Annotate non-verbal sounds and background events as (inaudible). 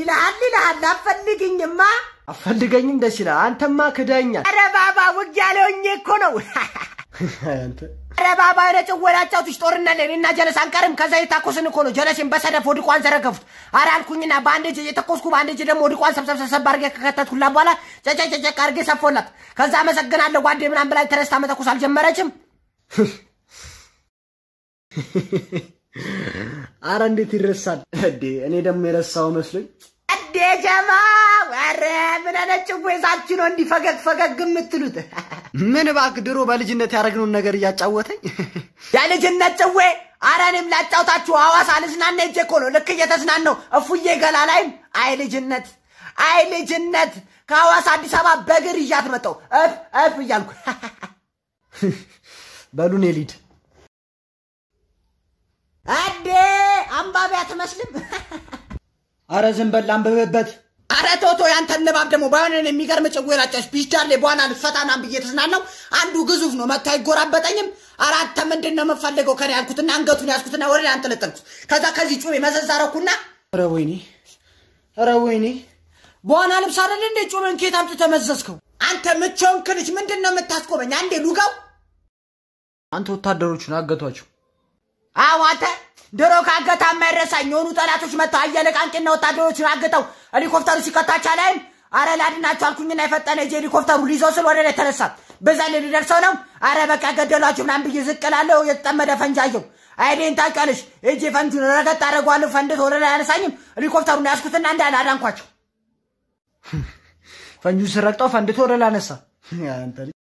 ይልሃል ይልሃል። አፈልግኝማ አፈልገኝም ደስ ይላል። አንተማ ክደኛል። ኧረ ባባ ውጊያ ላይ እኮ ነው። ኧረ ባባ የሆነ ጭወላ አጫውትሽ ጦርነት ላይ እኔና ጀለስ አንቀርም። ከዛ የታኮስን እኮ ነው። ጀለሴን በሰደፍ ወድቋን ዘረገፉት። ኧረ አልኩኝና በአንድ እጅ የተኮስኩ በአንድ እጅ ደግሞ ወድቋን ሰብሰብሰብ አድርጌ ከከተትኩላት በኋላ ጨጨጨጨቅ አድርጌ ሰፎላት። ከዛ አመሰግናለሁ ጓዴ ምናምን ብላኝ ተነስታ መተኮስ አልጀመረችም። (laughs) አረ እንዴት ይረሳል እንዴ! እኔ ደግሞ የረሳው መስሎኝ። እንዴ ጀማ ወረ ምን አይነት ጭቦ ነው እንዲህ ፈገግ ፈገግ የምትሉት? (laughs) ምን ባክ ድሮ በልጅነት ያደረግነውን ነገር እያጫወተኝ (laughs) የልጅነት ጭዌ። አረ እኔም ላጫውታችሁ ሐዋሳ ልዝናና ሄጄ እኮ ነው። ልክ እየተዝናነው እፉዬ ገላ ላይም አይ ልጅነት፣ አይ ልጅነት ከሐዋሳ አዲስ አበባ በእግር እያትመጠው እፍ እፍ እያልኩ (laughs) በሉኔ ሊድ ማንባቢያ አትመስልም። (laughs) አረ ዝም በል አንብብበት። አረ ቶቶ ያንተ ንባብ ደግሞ ባይሆንን የሚገርም ጭዌ ላጫሽ ቢቻሌ በኋላ ልፈታናም ብዬ ተዝናናው። አንዱ ግዙፍ ነው መታ አይጎራበጠኝም። አራተ ምንድን ነው የምፈልገው ከኔ ያልኩትና አንገቱን ያዝኩትና ወደ አንጠለጠልኩት። ከዛ ከዚህ ጩቤ መዘዝ አደረኩና ኧረ ወይኔ ኧረ ወይኔ በኋላ ልብስ አደል እንዴ ጩቤን ኬት አምጥ ተመዘዝከው? አንተ ምቾን ክልች ምንድን ነው የምታስቆመኝ? አንዴ ሉጋው አንተ ወታደሮቹን አገቷቸው። አዎ አንተ ድሮ ካገታ የማይረሳኝ የሆኑ ጠላቶች መጥተው አየለቃንቅና ወታደሮችን አግተው ሄሊኮፕተሩ ሲከታች አላይም። አረ ላድናቸው አልኩኝና የፈጠነ እጅ ሄሊኮፕተሩ ሊዞ ስል ወደ ላይ ተነሳ። በዛ ላይ ሊደርሰው ነው። አረ በቃ ገደሏቸው ምናምን ብዬ ዝቅ እላለሁ። የተጠመደ ፈንጃየው አይዴን አይኔን እጅ እጄ ፈንጂውን ረገጥ አደርገዋለሁ። ፈንድቶ ወደ ላይ አነሳኝም። ሄሊኮፕተሩን ያስኩትና እንዳለ አዳንኳቸው። ፈንጂውን ስረግጠው ፈንድት ወደ ላይ አነሳ።